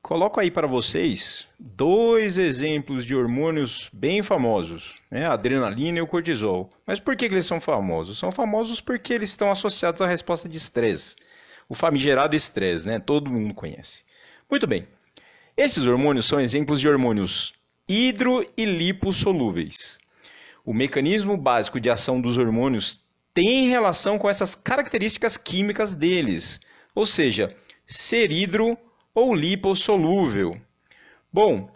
Coloco aí para vocês dois exemplos de hormônios bem famosos, né? a adrenalina e o cortisol. Mas por que, eles são famosos? São famosos porque eles estão associados à resposta de estresse, o famigerado estresse, né? todo mundo conhece. Muito bem, esses hormônios são exemplos de hormônios hidro e lipossolúveis. O mecanismo básico de ação dos hormônios tem relação com essas características químicas deles, ou seja, ser hidro ou lipossolúvel. Bom,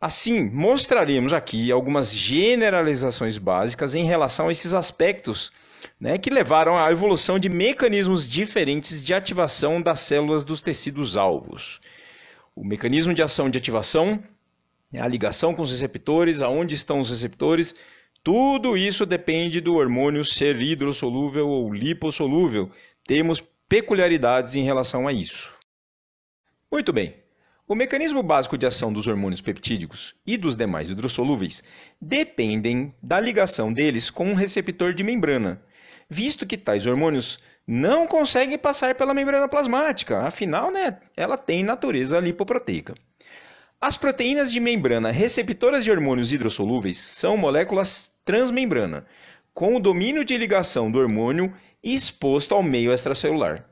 assim mostraremos aqui algumas generalizações básicas em relação a esses aspectos né, que levaram à evolução de mecanismos diferentes de ativação das células dos tecidos alvos. O mecanismo de ação de ativação, né, a ligação com os receptores, aonde estão os receptores, tudo isso depende do hormônio ser hidrossolúvel ou lipossolúvel. Temos peculiaridades em relação a isso. Muito bem. O mecanismo básico de ação dos hormônios peptídicos e dos demais hidrossolúveis dependem da ligação deles com um receptor de membrana, visto que tais hormônios não conseguem passar pela membrana plasmática, afinal, né, ela tem natureza lipoproteica. As proteínas de membrana receptoras de hormônios hidrossolúveis são moléculas transmembrana, com o domínio de ligação do hormônio exposto ao meio extracelular.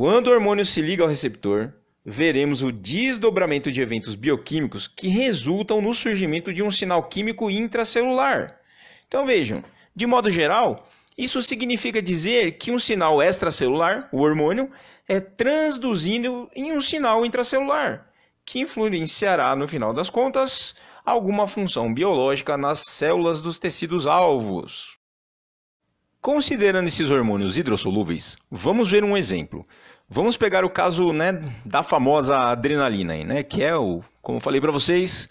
Quando o hormônio se liga ao receptor, veremos o desdobramento de eventos bioquímicos que resultam no surgimento de um sinal químico intracelular. Então vejam, de modo geral, isso significa dizer que um sinal extracelular, o hormônio, é transduzido em um sinal intracelular, que influenciará, no final das contas, alguma função biológica nas células dos tecidos alvos. Considerando esses hormônios hidrossolúveis, vamos ver um exemplo. Vamos pegar o caso né, da famosa adrenalina, né, que é, o, como eu falei para vocês,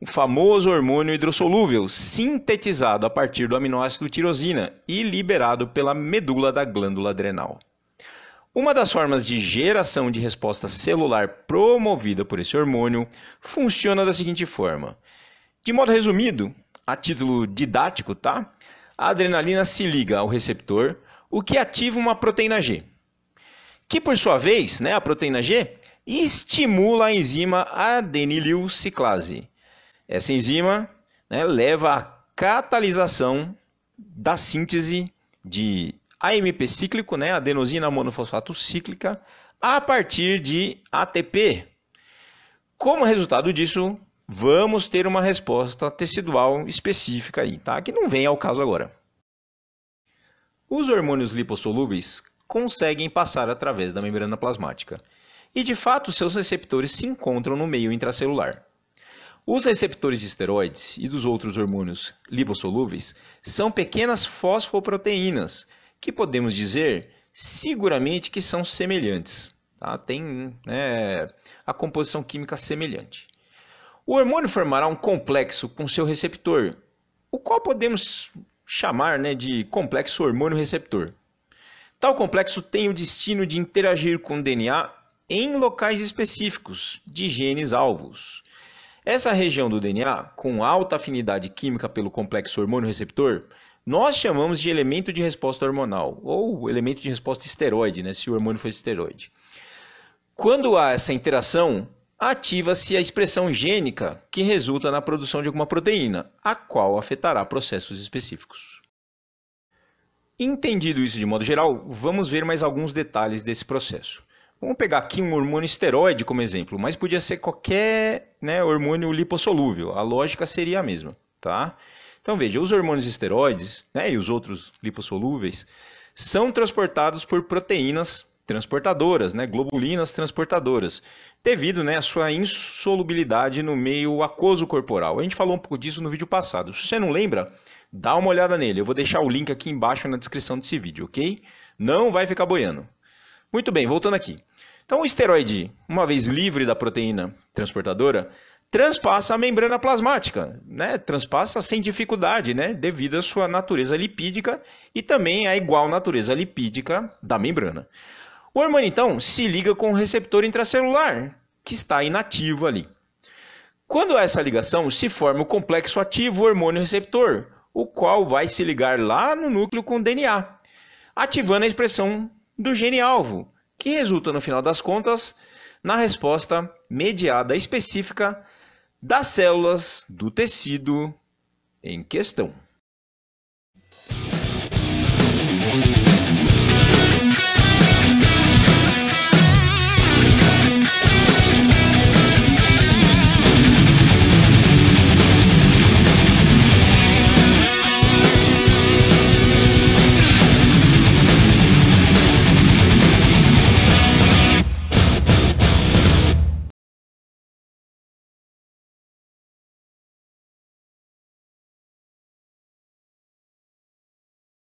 o famoso hormônio hidrossolúvel sintetizado a partir do aminoácido tirosina e liberado pela medula da glândula adrenal. Uma das formas de geração de resposta celular promovida por esse hormônio funciona da seguinte forma. De modo resumido, a título didático, tá? a adrenalina se liga ao receptor, o que ativa uma proteína G, que por sua vez, né, a proteína G, estimula a enzima adenilciclase. Essa enzima né, leva à catalisação da síntese de AMP cíclico, né, adenosina monofosfato cíclica, a partir de ATP. Como resultado disso, vamos ter uma resposta tecidual específica aí, tá? Que não vem ao caso agora. Os hormônios lipossolúveis conseguem passar através da membrana plasmática. E de fato, seus receptores se encontram no meio intracelular. Os receptores de esteroides e dos outros hormônios lipossolúveis são pequenas fosfoproteínas, que podemos dizer seguramente que são semelhantes. Tá? Tem né, a composição química semelhante. O hormônio formará um complexo com seu receptor, o qual podemos chamar né, de complexo hormônio-receptor. Tal complexo tem o destino de interagir com o DNA em locais específicos de genes alvos. Essa região do DNA, com alta afinidade química pelo complexo hormônio-receptor, nós chamamos de elemento de resposta hormonal, ou elemento de resposta esteroide, né, se o hormônio for esteroide. Quando há essa interação, ativa-se a expressão gênica que resulta na produção de alguma proteína, a qual afetará processos específicos. Entendido isso de modo geral, vamos ver mais alguns detalhes desse processo. Vamos pegar aqui um hormônio esteroide como exemplo, mas podia ser qualquer né, hormônio lipossolúvel, a lógica seria a mesma. Tá? Então veja, os hormônios esteroides né, e os outros lipossolúveis são transportados por proteínas transportadoras, né, globulinas transportadoras, devido né, à sua insolubilidade no meio aquoso corporal. A gente falou um pouco disso no vídeo passado. Se você não lembra, dá uma olhada nele. Eu vou deixar o link aqui embaixo na descrição desse vídeo, ok? Não vai ficar boiando. Muito bem, voltando aqui. Então, o esteroide, uma vez livre da proteína transportadora, transpassa a membrana plasmática, né? Transpassa sem dificuldade, né? Devido à sua natureza lipídica e também à igual natureza lipídica da membrana. O hormônio então se liga com o receptor intracelular, que está inativo ali. Quando essa ligação se forma o complexo ativo hormônio receptor, o qual vai se ligar lá no núcleo com o DNA, ativando a expressão do gene alvo, que resulta no final das contas na resposta mediada específica das células do tecido em questão.